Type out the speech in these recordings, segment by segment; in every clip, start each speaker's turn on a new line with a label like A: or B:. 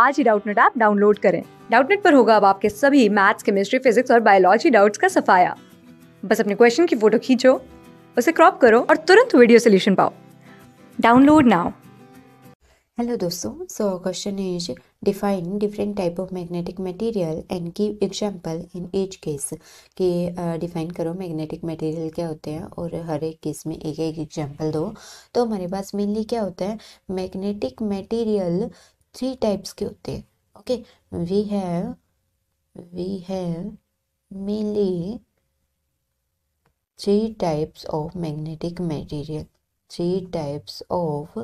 A: आज ही Doubtnet app download करें डाउटनेट पर होगा अब आपके सभी मैथ्स केमिस्ट्री फिजिक्स और बायोलॉजी डाउट्स का सफाया बस अपने क्वेश्चन की फोटो खींचो उसे क्रॉप करो और तुरंत वीडियो सोल्यूशन पाओ डाउनलोड नाउ हेलो दोस्तों so question is define different type of magnetic material and give example in each case कि डिफाइन करो मैग्नेटिक मटेरियल क्या होते हैं और हर एक केस में एक एक एग्जांपल दो तो हमारे पास मेनली क्या होता है मैग्नेटिक मटेरियल थ्री टाइप्स के होते हैं okay we have we have mainly three types of magnetic material three types of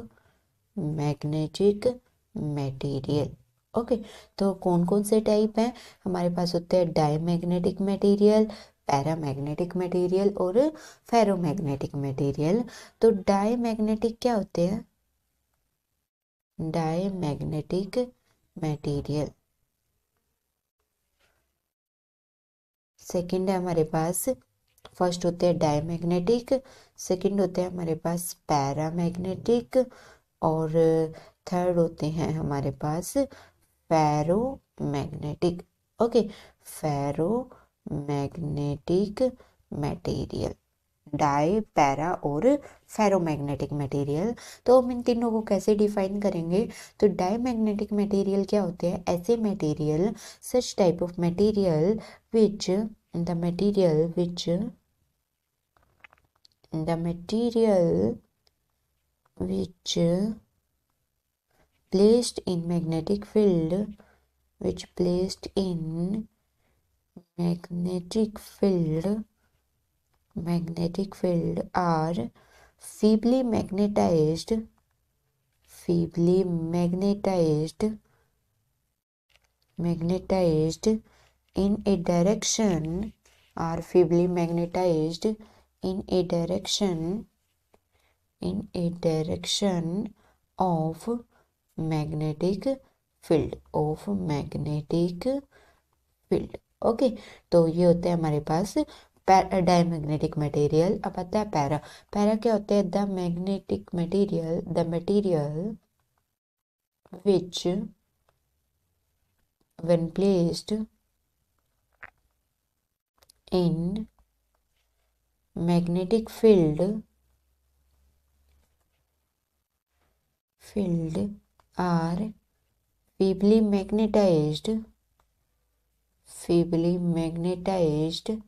A: magnetic material okay तो कौन कौन से टाइप हैं हमारे पास होते हैं diamagnetic material magnetic material और फेरोमैग्नेटिक मटेरियल तो डाई मैग्नेटिक क्या होते हैं डायमैग्नेटिक मटेरियल सेकंड है हमारे पास फर्स्ट होते हैं डायमैग्नेटिक सेकंड होते हैं हमारे पास पैरामैग्नेटिक और थर्ड होते हैं हमारे पास ferromagnetic okay ferromagnetic material dia para और फेरोमैग्नेटिक मटेरियल तो हम इन तीनों को कैसे डिफाइन करेंगे तो डाई मैग्नेटिक मटेरियल क्या होते हैं ऐसे material such type of material which the material which the material which placed in magnetic field which placed in magnetic field magnetic field are feebly magnetized feebly magnetized magnetized in a direction are feebly magnetized in a direction in a direction of magnetic field of magnetic field okay okay, तो ये होते हैं हमारे पास diamagnetic material uh, अब आता है para para क्या होते हैं the magnetic material the material which when placed in magnetic field field are feebly magnetized feebly magnetized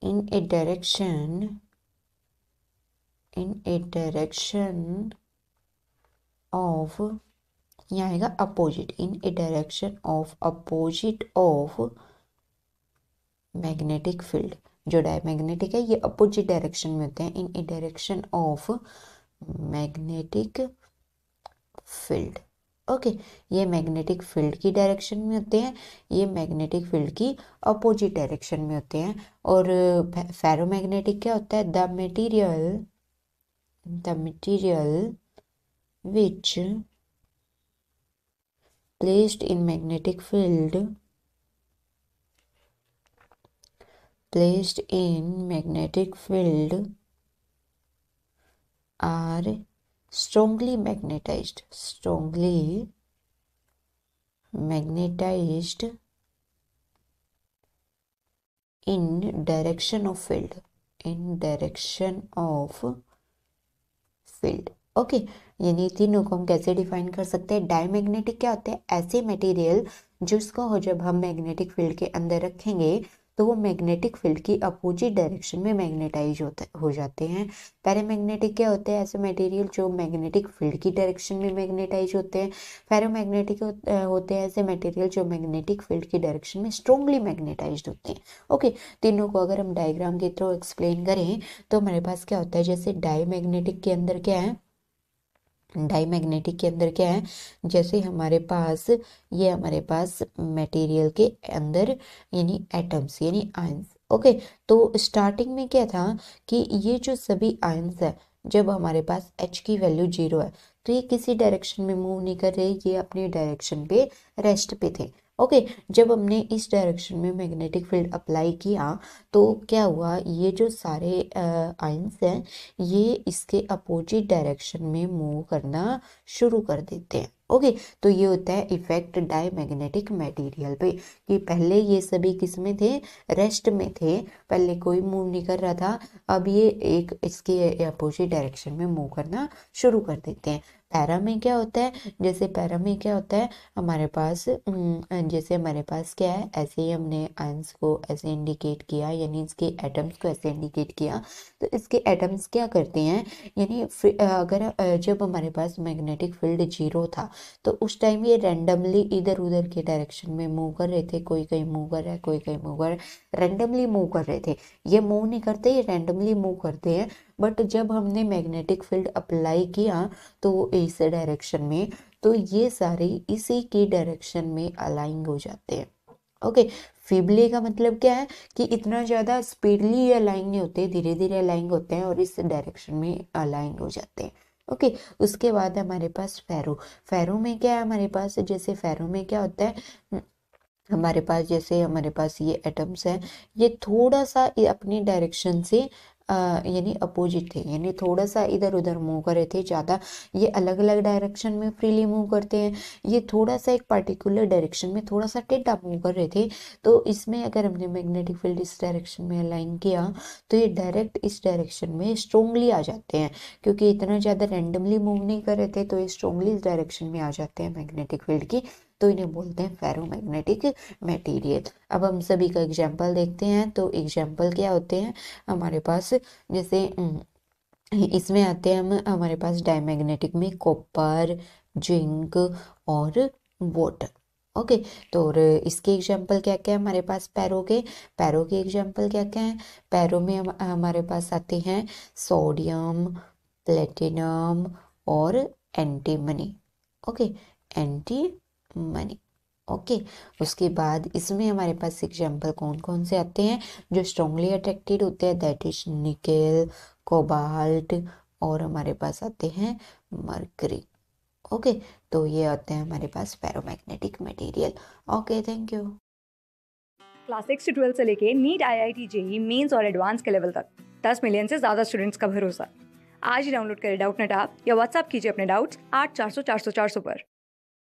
A: in a direction in a direction of यहाँ आएगा opposite in a direction of opposite of magnetic field जो diamagnetic है ये opposite direction में होते हैं in a direction of magnetic field okay ये magnetic field की डायरेक्शन में होते हैं ये मैग्नेटिक फील्ड की अपोजिट डायरेक्शन में होते हैं और फेरोमैग्नेटिक क्या होता है the material the material which placed in magnetic field placed in magnetic field are strongly magnetized strongly magnetized in direction of field in direction of field okay okay, यानी तीनों को हम कैसे डिफाइन कर सकते हैं डायमैग्नेटिक क्या होते हैं ऐसे मटेरियल जिसको जब हम मैग्नेटिक फील्ड के अंदर रखेंगे तो वो मैग्नेटिक फील्ड की अपोजिट डायरेक्शन में मैग्नेटाइज होता हो जाते हैं पैरामैग्नेटिक क्या होते हैं ऐसे मटेरियल जो मैग्नेटिक फील्ड की डायरेक्शन में मैग्नेटाइज होते हैं फेरोमैग्नेटिक होते हैं ऐसे मटेरियल जो मैग्नेटिक फील्ड की डायरेक्शन में स्ट्रोंगली मैग्नेटाइज होते हैं ओके तीनों को अगर हम डायग्राम के थ्रू एक्सप्लेन करें तो हमारे पास क्या होता है जैसे डाई मैग्नेटिक के अंदर क्या है डाईमैग्नेटिक के अंदर क्या है जैसे हमारे पास ये हमारे पास मटेरियल के अंदर यानी एटम्स यानी आयंस ओके तो स्टार्टिंग में क्या था कि ये जो सभी आयंस है जब हमारे पास एच की वैल्यू जीरो है तो ये किसी डायरेक्शन में मूव नहीं कर रहे ये अपने डायरेक्शन पे रेस्ट पे थे ओके जब हमने इस डायरेक्शन में मैग्नेटिक फील्ड अप्लाई किया तो क्या हुआ ये जो सारे आइंस हैं ये इसके अपोजिट डायरेक्शन में मूव करना शुरू कर देते हैं ओके तो ये होता है इफेक्ट डायमैग्नेटिक मटेरियल पे कि पहले ये सभी किस्में थे रेस्ट में थे पहले कोई मूव नहीं कर रहा था अब ये एक इसके अपोजिट डायरेक्शन में मूव करना शुरू कर देते हैं पैरा में क्या होता है जैसे पैरा में क्या होता है हमारे पास जैसे हमारे पास क्या है ऐसे ही हमने आयंस को ऐसे इंडिकेट किया यानी इसके एटम्स को ऐसे इंडिकेट किया तो इसके एटम्स क्या करते हैं यानी अगर जब हमारे पास मैग्नेटिक फील्ड जीरो था तो उस टाइम ये रेंडमली इधर उधर के डायरेक्शन में मूव कर रहे थे कोई कहीं मूव कर रहा है कोई कहीं मूव कर रहा है रेंडमली मूव कर रहे थे ये मूव नहीं करते ये रेंडमली मूव करते हैं बट जब हमने मैग्नेटिक फील्ड अप्लाई किया तो इस डायरेक्शन में तो ये सारे इसी के डायरेक्शन में अलाइंग हो जाते हैं ओके okay, फिबले का मतलब क्या है कि इतना ज़्यादा स्पीडली अलाइंग नहीं होते धीरे धीरे अलाइंग होते हैं और इस डायरेक्शन में अलाइंग हो जाते हैं ओके उसके बाद हमारे पास फेरो फेरो में क्या है हमारे पास जैसे फेरो में क्या होता है हम्म, हमारे पास जैसे हमारे पास ये एटम्स हैं ये थोड़ा सा अपनी डायरेक्शन से यानी अपोजिट थे यानी थोड़ा सा इधर उधर मूव करे थे ज़्यादा ये अलग अलग डायरेक्शन में फ्रीली मूव करते हैं ये थोड़ा सा एक पर्टिकुलर डायरेक्शन में थोड़ा सा टेढ़ा मूव कर रहे थे तो इसमें अगर हमने मैग्नेटिक फील्ड इस डायरेक्शन में अलाइन किया तो ये डायरेक्ट इस डायरेक्शन में स्ट्रोंगली आ जाते हैं क्योंकि इतना ज़्यादा रैंडमली मूव नहीं कर रहे थे तो ये स्ट्रोंगली इस डायरेक्शन में आ जाते हैं मैग्नेटिक फील्ड की तो इन्हें बोलते हैं फेरोमैग्नेटिक मटेरियल अब हम सभी का एग्जाम्पल देखते हैं तो एग्जाम्पल क्या होते हैं हमारे पास जैसे इसमें आते हैं हम हमारे पास डायमैग्नेटिक में कॉपर जिंक और वाटर ओके तो और इसके एग्जाम्पल क्या क्या है हमारे पास पैरों के पैरों के एग्जाम्पल क्या क्या है पैरों में हमारे पास आते हैं सोडियम प्लेटिनम और antimony okay antimony okay okay. उसके बाद इसमें हमारे पास एग्जाम्पल कौन कौन से आते हैं जो स्ट्रॉन्गली अट्रैक्टेड होते हैं दैट इज निकेल कोबाल्ट और हमारे पास आते हैं मरकरी ओके okay. तो ये आते हैं हमारे पास paramagnetic material okay thank you class six से ट्वेल्थ से लेके NEET I I T JEE Mains और एडवांस के लेवल तक दस मिलियन से ज़्यादा स्टूडेंट्स का भरोसा आज ही डाउनलोड करें डाउट नेट आप या व्हाट्सअप कीजिए अपने डाउट्स आठ चार सौ चार सौ चार सौ पर